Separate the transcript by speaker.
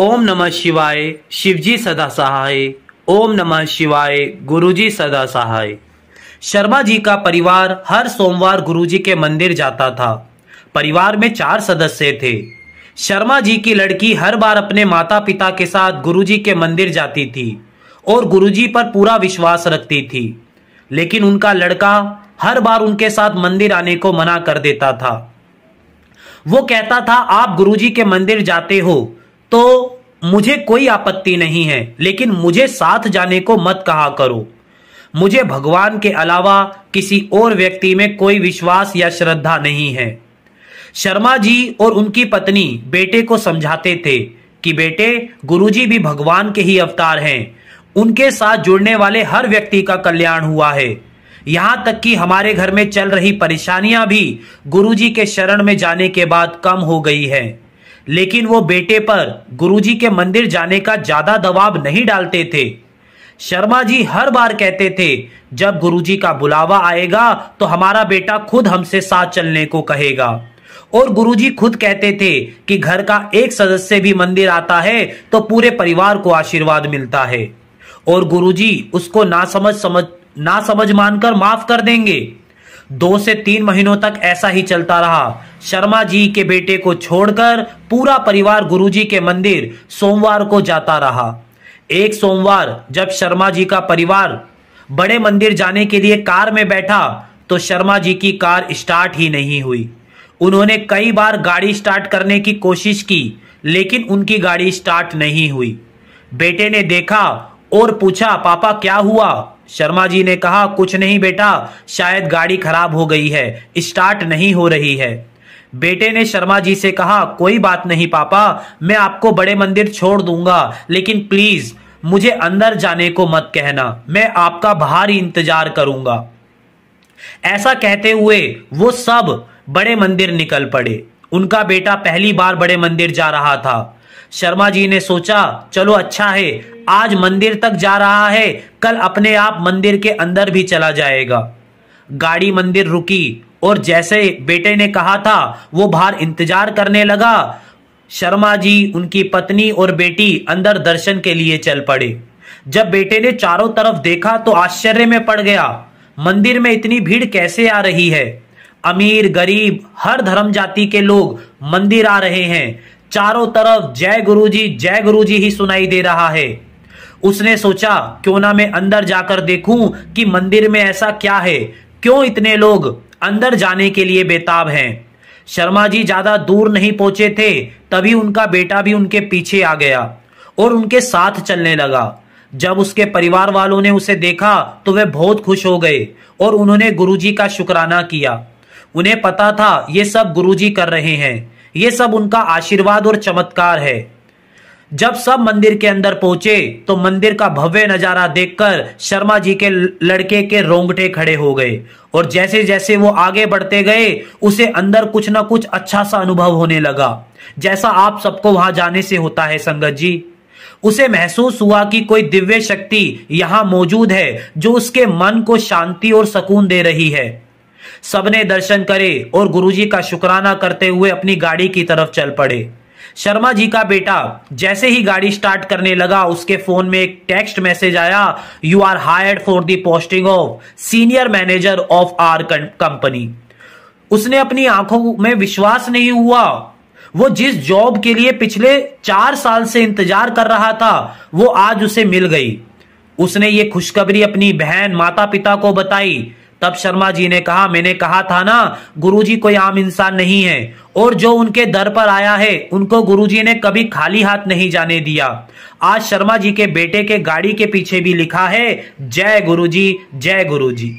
Speaker 1: ओम नमः शिवाय शिवजी सदा सहाय ओम नमः शिवाय गुरुजी सदा सहाय शर्मा जी का परिवार हर सोमवार गुरुजी के मंदिर जाता था परिवार में चार सदस्य थे शर्मा जी की लड़की हर बार अपने माता पिता के साथ गुरुजी के मंदिर जाती थी और गुरुजी पर पूरा विश्वास रखती थी लेकिन उनका लड़का हर बार उनके साथ मंदिर आने को मना कर देता था वो कहता था आप गुरुजी के मंदिर जाते हो तो मुझे कोई आपत्ति नहीं है लेकिन मुझे साथ जाने को मत कहा करो मुझे भगवान के अलावा किसी और व्यक्ति में कोई विश्वास या श्रद्धा नहीं है शर्मा जी और उनकी पत्नी बेटे को समझाते थे कि बेटे गुरुजी भी भगवान के ही अवतार हैं उनके साथ जुड़ने वाले हर व्यक्ति का कल्याण हुआ है यहाँ तक कि हमारे घर में चल रही परेशानियां भी गुरुजी के शरण में जाने के बाद कम हो गई है लेकिन वो बेटे पर गुरुजी के मंदिर जाने का ज्यादा दबाव नहीं डालते थे शर्मा जी हर बार कहते थे जब गुरुजी का बुलावा आएगा तो हमारा बेटा खुद हमसे साथ चलने को कहेगा और गुरुजी खुद कहते थे कि घर का एक सदस्य भी मंदिर आता है तो पूरे परिवार को आशीर्वाद मिलता है और गुरुजी उसको ना समझ समझ ना समझ मानकर माफ कर देंगे दो से तीन महीनों तक ऐसा ही चलता रहा शर्मा जी के बेटे को छोड़कर पूरा परिवार गुरुजी के मंदिर सोमवार को जाता रहा एक सोमवार जब शर्मा जी का परिवार बड़े मंदिर जाने के लिए कार में बैठा तो शर्मा जी की कार स्टार्ट ही नहीं हुई उन्होंने कई बार गाड़ी स्टार्ट करने की कोशिश की लेकिन उनकी गाड़ी स्टार्ट नहीं हुई बेटे ने देखा और पूछा पापा क्या हुआ शर्मा जी ने कहा कुछ नहीं बेटा शायद गाड़ी खराब हो गई है स्टार्ट नहीं हो रही है बेटे ने शर्मा जी से कहा कोई बात नहीं पापा मैं आपको बड़े मंदिर छोड़ दूंगा लेकिन प्लीज मुझे अंदर जाने को मत कहना मैं आपका भारी इंतजार करूंगा ऐसा कहते हुए वो सब बड़े मंदिर निकल पड़े उनका बेटा पहली बार बड़े मंदिर जा रहा था शर्मा जी ने सोचा चलो अच्छा है आज मंदिर तक जा रहा है कल अपने आप मंदिर के अंदर भी चला जाएगा गाड़ी मंदिर रुकी और जैसे बेटे ने कहा था वो बाहर इंतजार करने लगा शर्मा जी उनकी पत्नी और बेटी अंदर दर्शन के लिए चल पड़े जब बेटे ने चारों तरफ देखा तो आश्चर्य में पड़ गया मंदिर में इतनी भीड़ कैसे आ रही है अमीर गरीब हर धर्म जाति के लोग मंदिर आ रहे हैं चारों तरफ जय गुरुजी जय गुरुजी ही सुनाई दे रहा है उसने सोचा क्यों ना मैं अंदर जाकर देखूं कि मंदिर में ऐसा क्या है क्यों इतने लोग अंदर जाने के लिए बेताब हैं शर्मा जी ज्यादा दूर नहीं पहुंचे थे तभी उनका बेटा भी उनके पीछे आ गया और उनके साथ चलने लगा जब उसके परिवार वालों ने उसे देखा तो वे बहुत खुश हो गए और उन्होंने गुरुजी का शुक्राना किया उन्हें पता था ये सब गुरुजी कर रहे हैं ये सब उनका आशीर्वाद और चमत्कार है जब सब मंदिर के अंदर पहुंचे तो मंदिर का भव्य नजारा देखकर शर्मा जी के लड़के के रोंगटे खड़े हो गए और जैसे जैसे वो आगे बढ़ते गए उसे अंदर कुछ ना कुछ अच्छा सा अनुभव होने लगा जैसा आप सबको वहां जाने से होता है संगत जी उसे महसूस हुआ कि कोई दिव्य शक्ति यहां मौजूद है जो उसके मन को शांति और सुकून दे रही है सबने दर्शन करे और गुरुजी का शुक्राना करते हुए अपनी गाड़ी की तरफ चल पड़े शर्मा जी का बेटा जैसे ही गाड़ी स्टार्ट करने लगा उसके फोन में एक टेक्स्ट मैसेज आया you are hired for the posting of senior manager of our company उसने अपनी आंखों में विश्वास नहीं हुआ वो जिस जॉब के लिए पिछले चार साल से इंतजार कर रहा था वो आज उसे मिल गई उसने ये खुशखबरी अपनी बहन माता पिता को बताई तब शर्मा जी ने कहा मैंने कहा था ना गुरुजी कोई आम इंसान नहीं है और जो उनके दर पर आया है उनको गुरुजी ने कभी खाली हाथ नहीं जाने दिया आज शर्मा जी के बेटे के गाड़ी के पीछे भी लिखा है जय गुरुजी जय गुरुजी